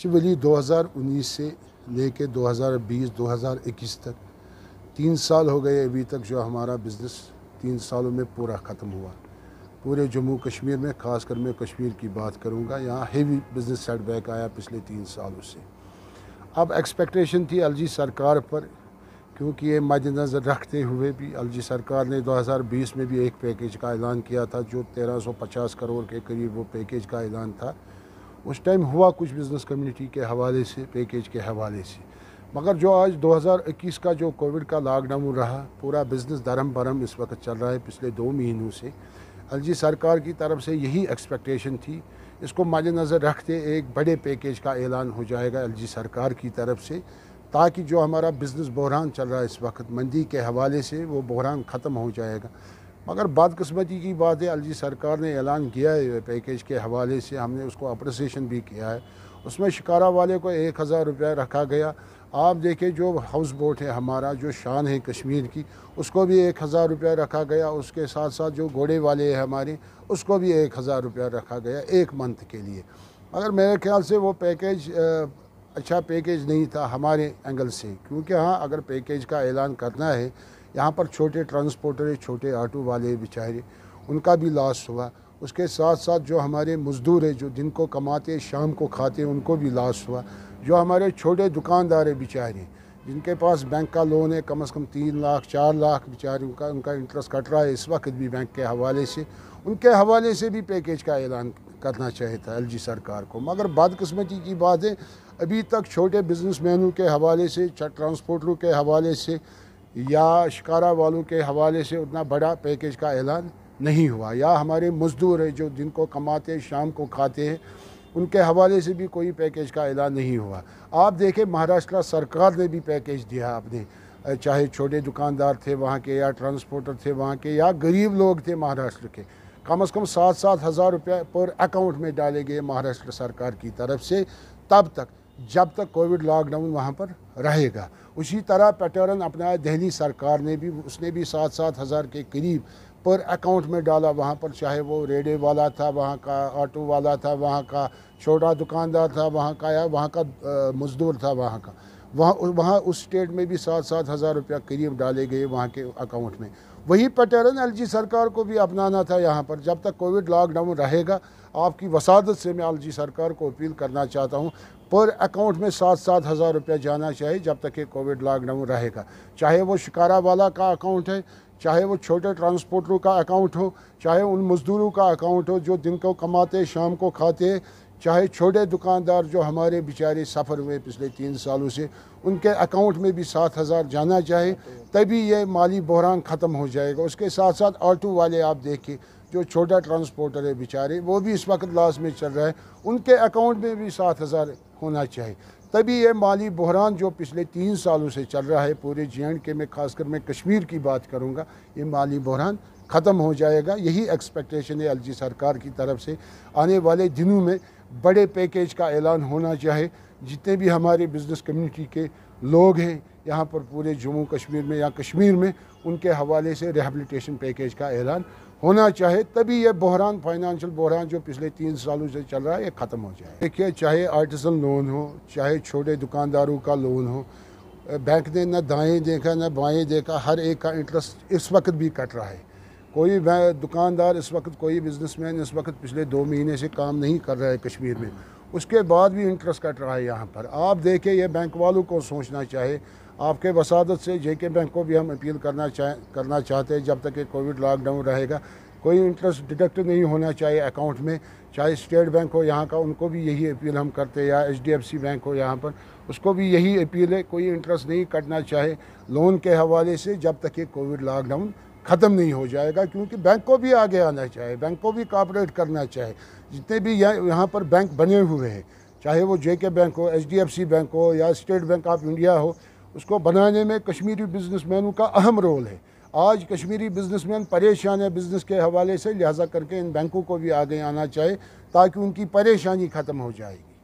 शिवली दो से लेके 2020 2021 तक तीन साल हो गए अभी तक जो हमारा बिज़नेस तीन सालों में पूरा ख़त्म हुआ पूरे जम्मू कश्मीर में खासकर मैं कश्मीर की बात करूंगा यहाँ हेवी बिज़नेस सेटबैक आया पिछले तीन सालों से अब एक्सपेक्टेशन थी अलजी सरकार पर क्योंकि ये मद्दनज़र रखते हुए भी अलजी सरकार ने 2020 में भी एक पैकेज का ऐलान किया था जो 1350 करोड़ के करीब वो पैकेज का ऐलान था उस टाइम हुआ कुछ बिज़नेस कम्युनिटी के हवाले से पैकेज के हवाले से मगर जो आज 2021 का जो कोविड का लॉकडाउन रहा पूरा बिज़नेस धर्म भरम इस वक्त चल रहा है पिछले दो महीनों से अलजी सरकार की तरफ से यही एक्सपेक्टेशन थी इसको मद्नज़र रखते एक बड़े पैकेज का ऐलान हो जाएगा एल सरकार की तरफ से ताकि जो हमारा बिज़नेस बहरान चल रहा है इस वक्त मंदी के हवाले से वो बहरान ख़त्म हो जाएगा मगर बदकस्मती की बात है अलजी सरकार ने ऐलान किया है पैकेज के हवाले से हमने उसको अप्रसीशन भी किया है उसमें शिकारा वाले को एक हज़ार रुपया रखा गया आप देखें जो हाउस बोट है हमारा जो शान है कश्मीर की उसको भी एक हज़ार रुपया रखा गया उसके साथ साथ जो घोड़े वाले हैं हमारे उसको भी एक हज़ार रुपया रखा गया एक मंथ के लिए मगर मेरे ख्याल से वो पैकेज अच्छा पैकेज नहीं था हमारे एंगल से क्योंकि हाँ अगर पैकेज का ऐलान करना है यहाँ पर छोटे ट्रांसपोर्टर छोटे ऑटो वाले बेचारे उनका भी लॉस हुआ उसके साथ साथ जो हमारे मज़दूर है जो दिन को कमाते शाम को खाते उनको भी लॉस हुआ जो हमारे छोटे दुकानदार है बेचारे जिनके पास बैंक का लोन है कम से कम तीन लाख चार लाख बेचारे का उनका इंटरेस्ट कट रहा है इस वक्त भी बैंक के हवाले से उनके हवाले से भी पैकेज का ऐलान करना चाहिए था एलजी सरकार को मगर बदकस्मती की बात है अभी तक छोटे बिजनेस मैनों के हवाले से ट्रांसपोर्टरों के हवाले से या शिकारा वालों के हवाले से उतना बड़ा पैकेज का ऐलान नहीं हुआ या हमारे मज़दूर हैं जो दिन को कमाते शाम को खाते हैं उनके हवाले से भी कोई पैकेज का ऐलान नहीं हुआ आप देखें महाराष्ट्र सरकार ने भी पैकेज दिया आपने चाहे छोटे दुकानदार थे वहाँ के या ट्रांसपोर्टर थे वहाँ के या गरीब लोग थे महाराष्ट्र के कम अज़ कम सात सात हज़ार रुपये पर अकाउंट में डाले गए महाराष्ट्र सरकार की तरफ से तब तक जब तक कोविड लॉकडाउन वहाँ पर रहेगा उसी तरह पैटर्न अपनाया दिल्ली सरकार ने भी उसने भी सात सात हज़ार के करीब पर अकाउंट में डाला वहाँ पर चाहे वो रेडे वाला था वहाँ का ऑटो वाला था वहाँ का छोटा दुकानदार था वहाँ का या वहाँ का मज़दूर था वहाँ का वहाँ वहाँ उस स्टेट में भी सात सात हज़ार रुपया करीब डाले गए वहाँ के अकाउंट में वही पैटर्न एलजी सरकार को भी अपनाना था यहाँ पर जब तक कोविड लॉकडाउन रहेगा आपकी वसादत से मैं एलजी सरकार को अपील करना चाहता हूँ पर अकाउंट में सात सात हज़ार रुपया जाना चाहिए जब तक ये कोविड लॉकडाउन रहेगा चाहे वो शिकारा वाला का अकाउंट है चाहे वो छोटे ट्रांसपोर्टरों का अकाउंट हो चाहे उन मज़दूरों का अकाउंट हो जो दिन को कमाते शाम को खाते चाहे छोटे दुकानदार जो हमारे बेचारे सफ़र हुए पिछले तीन सालों से उनके अकाउंट में भी सात हज़ार जाना चाहिए तभी यह माली बहरान ख़त्म हो जाएगा उसके साथ साथ ऑटो वाले आप देखिए जो छोटा ट्रांसपोर्टर है बेचारे वो भी इस वक्त लाश में चल रहा है उनके अकाउंट में भी सात हज़ार होना चाहिए तभी यह माली बहरान जो पिछले तीन सालों से चल रहा है पूरे जे एंड के में खासकर मैं कश्मीर की बात करूँगा ये माली बहरान ख़त्म हो जाएगा यही एक्सपेक्टेशन है जी सरकार की तरफ से आने वाले दिनों में बड़े पैकेज का ऐलान होना चाहिए जितने भी हमारे बिज़नेस कम्युनिटी के लोग हैं यहाँ पर पूरे जम्मू कश्मीर में या कश्मीर में उनके हवाले से रिहेबलीटेशन पैकेज का ऐलान होना चाहिए तभी यह बहरान फाइनेंशियल बहरान जो पिछले तीन सालों से चल रहा है ये ख़त्म हो जाए देखिए चाहे आर्टिसन लोन हो चाहे छोटे दुकानदारों का लोन हो बैंक ने ना दाएँ देखा ना बाएँ देखा हर एक का इंटरेस्ट इस वक्त भी कट रहा है कोई दुकानदार इस वक्त कोई बिजनेसमैन इस वक्त पिछले दो महीने से काम नहीं कर रहा है कश्मीर में उसके बाद भी इंटरेस्ट कट रहा है यहाँ पर आप देखें ये बैंक वालों को सोचना चाहे आपके वसादत से जे के बैंक को भी हम अपील करना चाह करना चाहते हैं जब तक ये कोविड लॉकडाउन रहेगा कोई इंटरेस्ट डिडक्ट नहीं होना चाहिए अकाउंट में चाहे स्टेट बैंक हो यहाँ का उनको भी यही अपील हम करते हैं या एचडीएफसी बैंक हो यहाँ पर उसको भी यही अपील है कोई इंटरेस्ट नहीं कटना चाहे लोन के हवाले से जब तक ये कोविड लॉकडाउन ख़त्म नहीं हो जाएगा क्योंकि बैंक को भी आगे आना चाहिए बैंक को भी कॉपरेट करना चाहिए जितने भी यहाँ पर बैंक बने हुए हैं चाहे वो जे के बैंक हो एच बैंक हो या स्टेट बैंक ऑफ इंडिया हो उसको बनाने में कश्मीरी बिजनेसमैनों का अहम रोल है आज कश्मीरी बिजनेसमैन परेशान है बिज़नेस के हवाले से लिहाजा करके इन बैंकों को भी आगे आना चाहिए ताकि उनकी परेशानी ख़त्म हो जाएगी